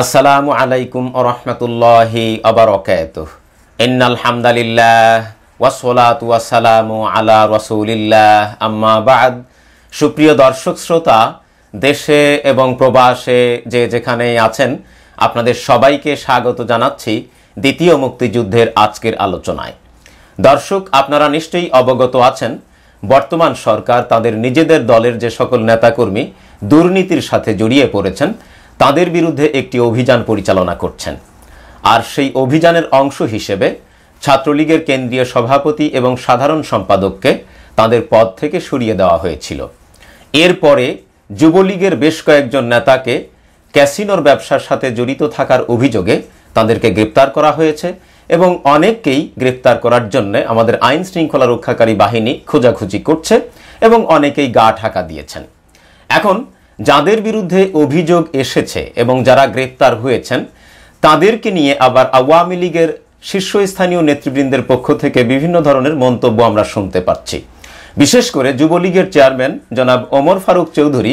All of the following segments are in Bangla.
আসসালামু আলাইকুম ওরহমতুল্লাহি আবরকাত ইন্নাল হামদালিল্লাহ ওয়াসলাতু ওয়াসালামু আলা রসুলিল্লাহ আম্মা বাদ সুপ্রিয় দর্শক শ্রোতা দেশে এবং প্রবাসে যে যেখানে আছেন আপনাদের সবাইকে স্বাগত জানাচ্ছি দ্বিতীয় মুক্তিযুদ্ধের আজকের আলোচনায় দর্শক আপনারা নিশ্চয়ই অবগত আছেন বর্তমান সরকার তাদের নিজেদের দলের যে সকল নেতাকর্মী দুর্নীতির সাথে জড়িয়ে পড়েছেন তাদের বিরুদ্ধে একটি অভিযান পরিচালনা করছেন আর সেই অভিযানের অংশ হিসেবে ছাত্রলীগের কেন্দ্রীয় সভাপতি এবং সাধারণ সম্পাদককে তাদের পদ থেকে সরিয়ে দেওয়া হয়েছিল এরপরে যুবলীগের বেশ কয়েকজন নেতাকে ক্যাসিনোর ব্যবসার সাথে জড়িত থাকার অভিযোগে তাদেরকে গ্রেপ্তার করা হয়েছে এবং অনেককেই গ্রেপ্তার করার জন্য আমাদের আইন শৃঙ্খলা রক্ষাকারী বাহিনী খোঁজাখুঁজি করছে এবং অনেকেই গা ঢাকা দিয়েছেন এখন যাদের বিরুদ্ধে অভিযোগ এসেছে এবং যারা গ্রেপ্তার হয়েছেন তাদেরকে নিয়ে আবার আওয়ামী লীগের শীর্ষস্থানীয় নেতৃবৃন্দের পক্ষ থেকে বিভিন্ন ধরনের মন্তব্য আমরা শুনতে পাচ্ছি বিশেষ করে যুবলীগের চেয়ারম্যান জনাব ওমর ফারুক চৌধুরী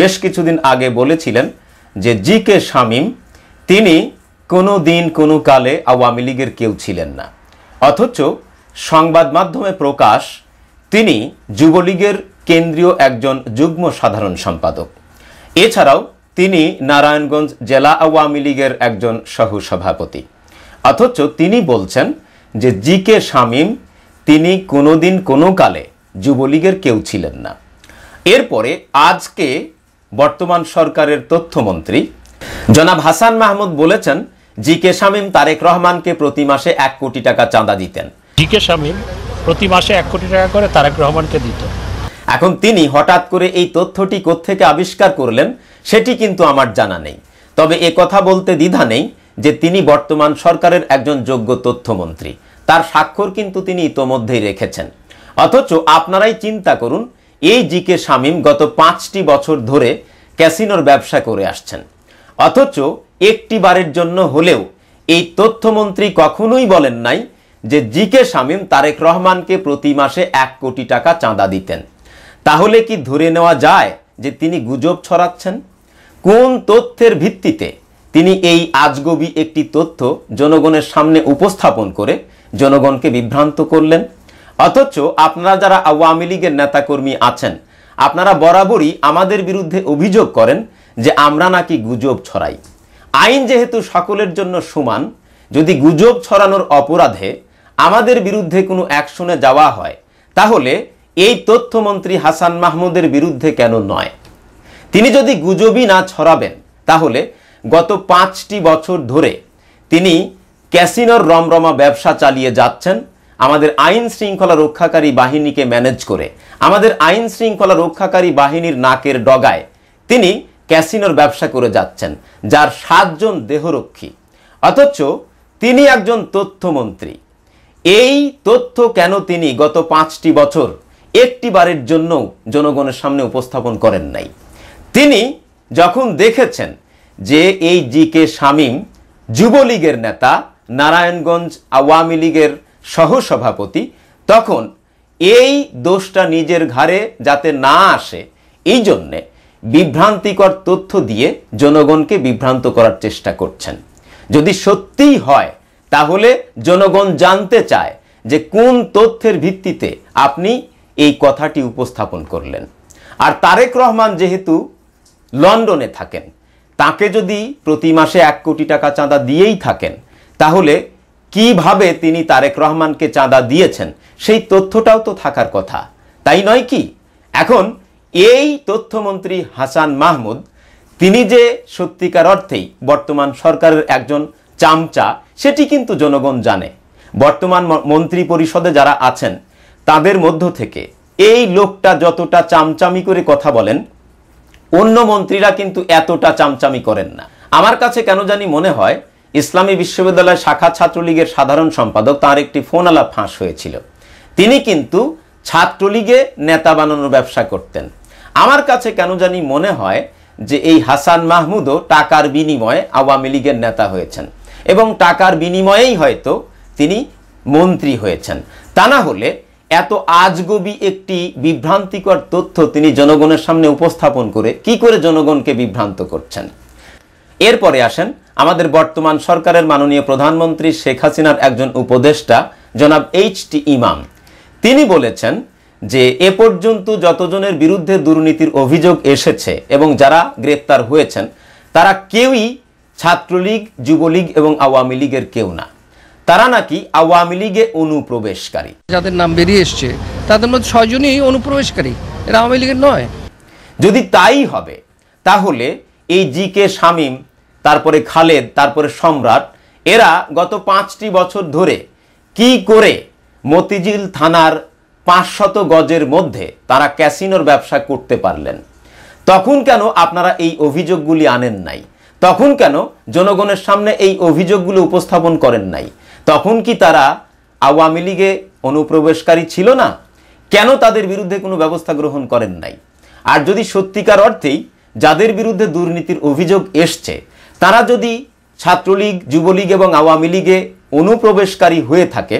বেশ কিছুদিন আগে বলেছিলেন যে জি কে শামীম তিনি কোনো দিন কোনো কালে আওয়ামী লীগের কেউ ছিলেন না অথচ সংবাদ মাধ্যমে প্রকাশ তিনি যুবলীগের কেন্দ্রীয় একজন যুগ্ম সাধারণ সম্পাদক এছাড়াও তিনি নারায়ণগঞ্জ জেলা আওয়ামী লীগের একজন সহসভাপতি অথচ তিনি বলছেন যে জি কে শামীম তিনি কোনোদিন কোনো কালে যুবলীগের কেউ ছিলেন না এরপরে আজকে বর্তমান সরকারের তথ্যমন্ত্রী জনাব হাসান মাহমুদ বলেছেন জি কে শামীম তারেক রহমানকে প্রতি মাসে এক কোটি টাকা চাঁদা দিতেন জি কে শামীম প্রতি মাসে এক কোটি টাকা করে তারেক রহমানকে দিতেন এখন তিনি হঠাৎ করে এই তথ্যটি কোত্থেকে আবিষ্কার করলেন সেটি কিন্তু আমার জানা নেই তবে এ কথা বলতে দ্বিধা নেই যে তিনি বর্তমান সরকারের একজন যোগ্য তথ্যমন্ত্রী তার স্বাক্ষর কিন্তু তিনি ইতোমধ্যেই রেখেছেন অথচ আপনারাই চিন্তা করুন এই জি কে শামীম গত পাঁচটি বছর ধরে ক্যাসিনোর ব্যবসা করে আসছেন অথচ একটি বারের জন্য হলেও এই তথ্যমন্ত্রী কখনোই বলেন নাই যে জি কে শামীম তারেক রহমানকে প্রতি মাসে এক কোটি টাকা চাঁদা দিতেন তাহলে কি ধরে নেওয়া যায় যে তিনি গুজব ছড়াচ্ছেন কোন তথ্যের ভিত্তিতে তিনি এই আজগবি একটি তথ্য জনগণের সামনে উপস্থাপন করে জনগণকে বিভ্রান্ত করলেন অথচ আপনারা যারা আওয়ামী লীগের নেতাকর্মী আছেন আপনারা বরাবরই আমাদের বিরুদ্ধে অভিযোগ করেন যে আমরা নাকি গুজব ছড়াই আইন যেহেতু সকলের জন্য সমান যদি গুজব ছড়ানোর অপরাধে আমাদের বিরুদ্ধে কোনো অ্যাকশনে যাওয়া হয় তাহলে এই তথ্যমন্ত্রী হাসান মাহমুদের বিরুদ্ধে কেন নয় তিনি যদি গুজবই না ছড়াবেন তাহলে গত পাঁচটি বছর ধরে তিনি ক্যাসিনোর রমরমা ব্যবসা চালিয়ে যাচ্ছেন আমাদের আইন শৃঙ্খলা রক্ষাকারী বাহিনীকে ম্যানেজ করে আমাদের আইন শৃঙ্খলা রক্ষাকারী বাহিনীর নাকের ডগায় তিনি ক্যাসিনোর ব্যবসা করে যাচ্ছেন যার সাতজন দেহরক্ষী অথচ তিনি একজন তথ্যমন্ত্রী এই তথ্য কেন তিনি গত পাঁচটি বছর একটি বারের জন্য জনগণের সামনে উপস্থাপন করেন নাই তিনি যখন দেখেছেন যে এই জি কে শামীম যুবলীগের নেতা নারায়ণগঞ্জ আওয়ামী লীগের সহসভাপতি তখন এই দোষটা নিজের ঘাড়ে যাতে না আসে এই জন্যে বিভ্রান্তিকর তথ্য দিয়ে জনগণকে বিভ্রান্ত করার চেষ্টা করছেন যদি সত্যিই হয় তাহলে জনগণ জানতে চায় যে কোন তথ্যের ভিত্তিতে আপনি এই কথাটি উপস্থাপন করলেন আর তারেক রহমান যেহেতু লন্ডনে থাকেন তাকে যদি প্রতি মাসে এক কোটি টাকা চাঁদা দিয়েই থাকেন তাহলে কিভাবে তিনি তারেক রহমানকে চাঁদা দিয়েছেন সেই তথ্যটাও তো থাকার কথা তাই নয় কি এখন এই তথ্যমন্ত্রী হাসান মাহমুদ তিনি যে সত্যিকার অর্থেই বর্তমান সরকারের একজন চামচা সেটি কিন্তু জনগণ জানে বর্তমান মন্ত্রী পরিষদে যারা আছেন তাদের মধ্য থেকে এই লোকটা যতটা চামচামি করে কথা বলেন অন্য মন্ত্রীরা কিন্তু এতটা চামচামি করেন না আমার কাছে কেন জানি মনে হয় ইসলামী বিশ্ববিদ্যালয় শাখা ছাত্রলীগের সাধারণ সম্পাদক তার একটি ফোন আলাপ ফাঁস হয়েছিল তিনি কিন্তু ছাত্রলীগে নেতা বানানোর ব্যবসা করতেন আমার কাছে কেন জানি মনে হয় যে এই হাসান মাহমুদও টাকার বিনিময়ে আওয়ামী লীগের নেতা হয়েছেন এবং টাকার বিনিময়েই হয়তো তিনি মন্ত্রী হয়েছেন তা না হলে এত আজগবি একটি বিভ্রান্তিকর তথ্য তিনি জনগণের সামনে উপস্থাপন করে কি করে জনগণকে বিভ্রান্ত করছেন এরপরে আসেন আমাদের বর্তমান সরকারের মাননীয় প্রধানমন্ত্রী শেখ হাসিনার একজন উপদেষ্টা জনাব এইচ টি ইমাম তিনি বলেছেন যে এ পর্যন্ত যতজনের বিরুদ্ধে দুর্নীতির অভিযোগ এসেছে এবং যারা গ্রেপ্তার হয়েছেন তারা কেউই ছাত্রলীগ যুবলীগ এবং আওয়ামী লীগের কেউ না তারা নাকি আওয়ামী লীগে অনুপ্রবেশকারী যাদের নাম বেরিয়ে এসছে তাদের মধ্যে ছয়জনই অনুপ্রবেশকারী এরা আওয়ামী লীগের নয় যদি তাই হবে তাহলে এই জি কে শামীম তারপরে খালেদ তারপরে সম্রাট এরা গত পাঁচটি বছর ধরে কি করে মতিঝিল থানার পাঁচশত গজের মধ্যে তারা ক্যাসিনোর ব্যবসা করতে পারলেন তখন কেন আপনারা এই অভিযোগগুলি আনেন নাই তখন কেন জনগণের সামনে এই অভিযোগগুলো উপস্থাপন করেন নাই তখন কি তারা আওয়ামী লীগে অনুপ্রবেশকারী ছিল না কেন তাদের বিরুদ্ধে কোনো ব্যবস্থা গ্রহণ করেন নাই আর যদি সত্যিকার অর্থেই যাদের বিরুদ্ধে দুর্নীতির অভিযোগ এসছে তারা যদি ছাত্রলীগ যুবলীগ এবং আওয়ামী লীগে অনুপ্রবেশকারী হয়ে থাকে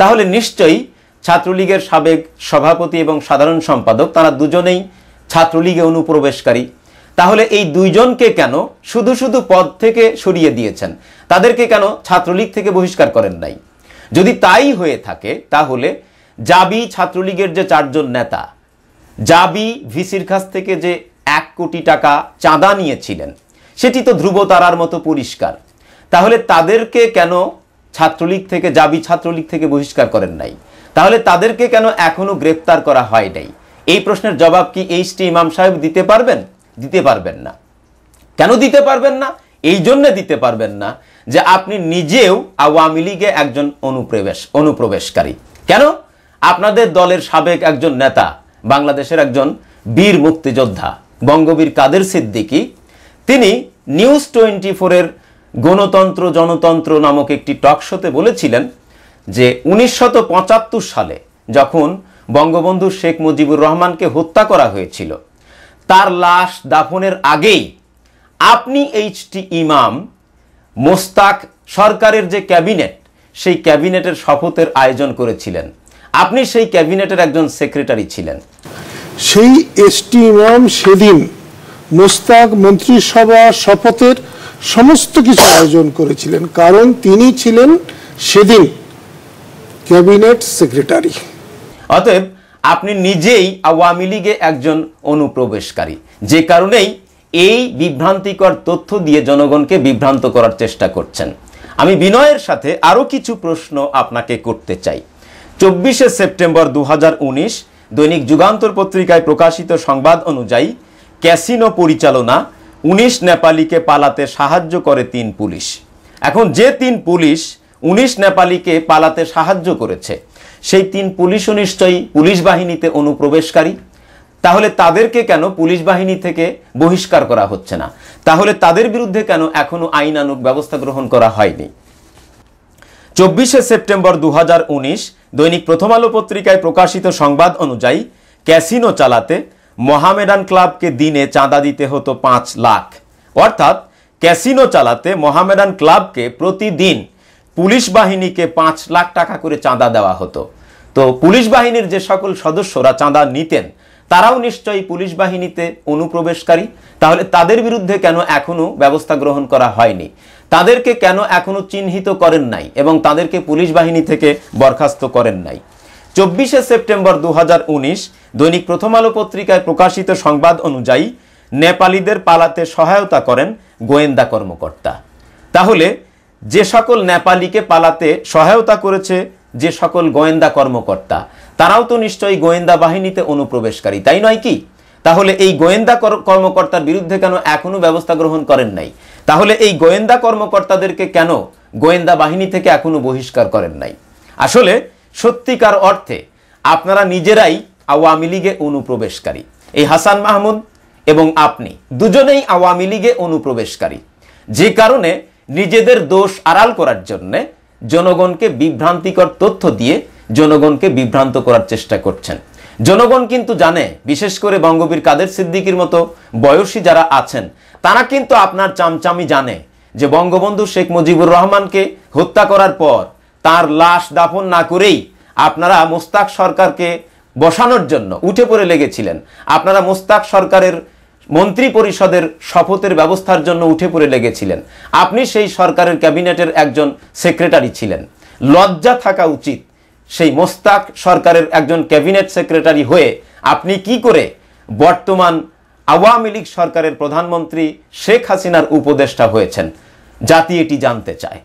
তাহলে নিশ্চয়ই ছাত্রলীগের সাবেক সভাপতি এবং সাধারণ সম্পাদক তারা দুজনেই ছাত্রলীগে অনুপ্রবেশকারী তাহলে এই দুইজনকে কেন শুধু শুধু পদ থেকে সরিয়ে দিয়েছেন তাদেরকে কেন ছাত্রলীগ থেকে বহিষ্কার করেন নাই যদি তাই হয়ে থাকে তাহলে জাবি ছাত্রলীগের যে চারজন নেতা জাবি ভিসির কাছ থেকে যে এক কোটি টাকা চাঁদা নিয়েছিলেন সেটি তো ধ্রুব তারার মতো পরিষ্কার তাহলে তাদেরকে কেন ছাত্রলীগ থেকে জাবি ছাত্রলীগ থেকে বহিষ্কার করেন নাই তাহলে তাদেরকে কেন এখনও গ্রেপ্তার করা হয় নাই এই প্রশ্নের জবাব কি এইচ টি ইমাম সাহেব দিতে পারবেন দিতে পারবেন না কেন দিতে পারবেন না এই জন্য দিতে পারবেন না যে আপনি নিজেও আওয়ামী লীগে একজন অনুপ্রবেশ অনুপ্রবেশকারী কেন আপনাদের দলের সাবেক একজন নেতা বাংলাদেশের একজন বীর মুক্তিযোদ্ধা বঙ্গবীর কাদের সিদ্দিকি তিনি নিউজ টোয়েন্টি ফোরের গণতন্ত্র জনতন্ত্র নামক একটি টক শোতে বলেছিলেন যে উনিশশত সালে যখন বঙ্গবন্ধু শেখ মুজিবুর রহমানকে হত্যা করা হয়েছিল তার লাশ দাফনের আগেই আপনি এইচটি ইমাম মোস্তাক সরকারের যে ক্যাবিনেট সেই ক্যাবিনেটের শপথের আয়োজন করেছিলেন আপনি সেই ক্যাবিনেটের একজন সেক্রেটারি ছিলেন সেই এসটি ইমাম সেদিন মোস্তাক মন্ত্রিসভা শপথের সমস্ত কিছু আয়োজন করেছিলেন কারণ তিনি ছিলেন সেদিন ক্যাবিনেট সেক্রেটারি অতএব আপনি নিজেই আওয়ামী লীগে একজন অনুপ্রবেশকারী যে কারণেই এই বিভ্রান্তিকর তথ্য দিয়ে জনগণকে বিভ্রান্ত করার চেষ্টা করছেন আমি বিনয়ের সাথে আরও কিছু প্রশ্ন আপনাকে করতে চাই চব্বিশে সেপ্টেম্বর দু দৈনিক যুগান্তর পত্রিকায় প্রকাশিত সংবাদ অনুযায়ী ক্যাসিনো পরিচালনা ১৯ নেপালিকে পালাতে সাহায্য করে তিন পুলিশ এখন যে তিন পুলিশ ১৯ নেপালিকে পালাতে সাহায্য করেছে সেই তিন পুলিশও নিশ্চয়ই পুলিশ বাহিনীতে অনুপ্রবেশকারী তাহলে তাদেরকে কেন পুলিশ বাহিনী থেকে বহিষ্কার করা হচ্ছে না তাহলে তাদের বিরুদ্ধে কেন এখনও আইনানুক ব্যবস্থা গ্রহণ করা হয়নি চব্বিশে সেপ্টেম্বর দু দৈনিক প্রথম আলো পত্রিকায় প্রকাশিত সংবাদ অনুযায়ী ক্যাসিনো চালাতে মহামেডান ক্লাবকে দিনে চাঁদা দিতে হতো পাঁচ লাখ অর্থাৎ ক্যাসিনো চালাতে মহামেডান ক্লাবকে প্রতিদিন পুলিশ বাহিনীকে পাঁচ লাখ টাকা করে চাঁদা দেওয়া হতো তো পুলিশ বাহিনীর যে সকল সদস্যরা চাঁদা নিতেন তারাও নিশ্চয়ই পুলিশ বাহিনীতে অনুপ্রবেশকারী তাহলে তাদের বিরুদ্ধে কেন এখনও ব্যবস্থা গ্রহণ করা হয়নি তাদেরকে কেন এখনও চিহ্নিত করেন নাই এবং তাদেরকে পুলিশ বাহিনী থেকে বরখাস্ত করেন নাই চব্বিশে সেপ্টেম্বর দু দৈনিক প্রথম আলো পত্রিকায় প্রকাশিত সংবাদ অনুযায়ী নেপালিদের পালাতে সহায়তা করেন গোয়েন্দা কর্মকর্তা তাহলে যে সকল নেপালিকে পালাতে সহায়তা করেছে যে সকল গোয়েন্দা কর্মকর্তা তারাও তো নিশ্চয়ই গোয়েন্দা বাহিনীতে অনুপ্রবেশকারী তাই নয় কি তাহলে এই গোয়েন্দা কর্মকর্তার বিরুদ্ধে কেন এখনো ব্যবস্থা গ্রহণ করেন নাই তাহলে এই গোয়েন্দা কর্মকর্তাদেরকে কেন গোয়েন্দা বাহিনী থেকে এখনো বহিষ্কার করেন নাই আসলে সত্যিকার অর্থে আপনারা নিজেরাই আওয়ামী লীগে অনুপ্রবেশকারী এই হাসান মাহমুদ এবং আপনি দুজনেই আওয়ামী লীগে অনুপ্রবেশকারী যে কারণে নিজেদের দোষ আড়াল করার জন্য জনগণকে বিভ্রান্তিকর তথ্য দিয়ে জনগণকে বিভ্রান্ত করার চেষ্টা করছেন জনগণ কিন্তু জানে বিশেষ করে বঙ্গবীর কাদের সিদ্দিকির মতো বয়সী যারা আছেন তারা কিন্তু আপনার চামচামি জানে যে বঙ্গবন্ধু শেখ মুজিবুর রহমানকে হত্যা করার পর তার লাশ দাফন না করেই আপনারা মোস্তাক সরকারকে বসানোর জন্য উঠে পড়ে লেগেছিলেন আপনারা মোস্তাক সরকারের মন্ত্রী পরিষদের শপথের ব্যবস্থার জন্য উঠে পড়ে লেগেছিলেন আপনি সেই সরকারের ক্যাবিনেটের একজন সেক্রেটারি ছিলেন লজ্জা থাকা উচিত সেই মোস্তাক সরকারের একজন ক্যাবিনেট সেক্রেটারি হয়ে আপনি কি করে বর্তমান আওয়ামী লীগ সরকারের প্রধানমন্ত্রী শেখ হাসিনার উপদেষ্টা হয়েছেন জাতি এটি জানতে চায়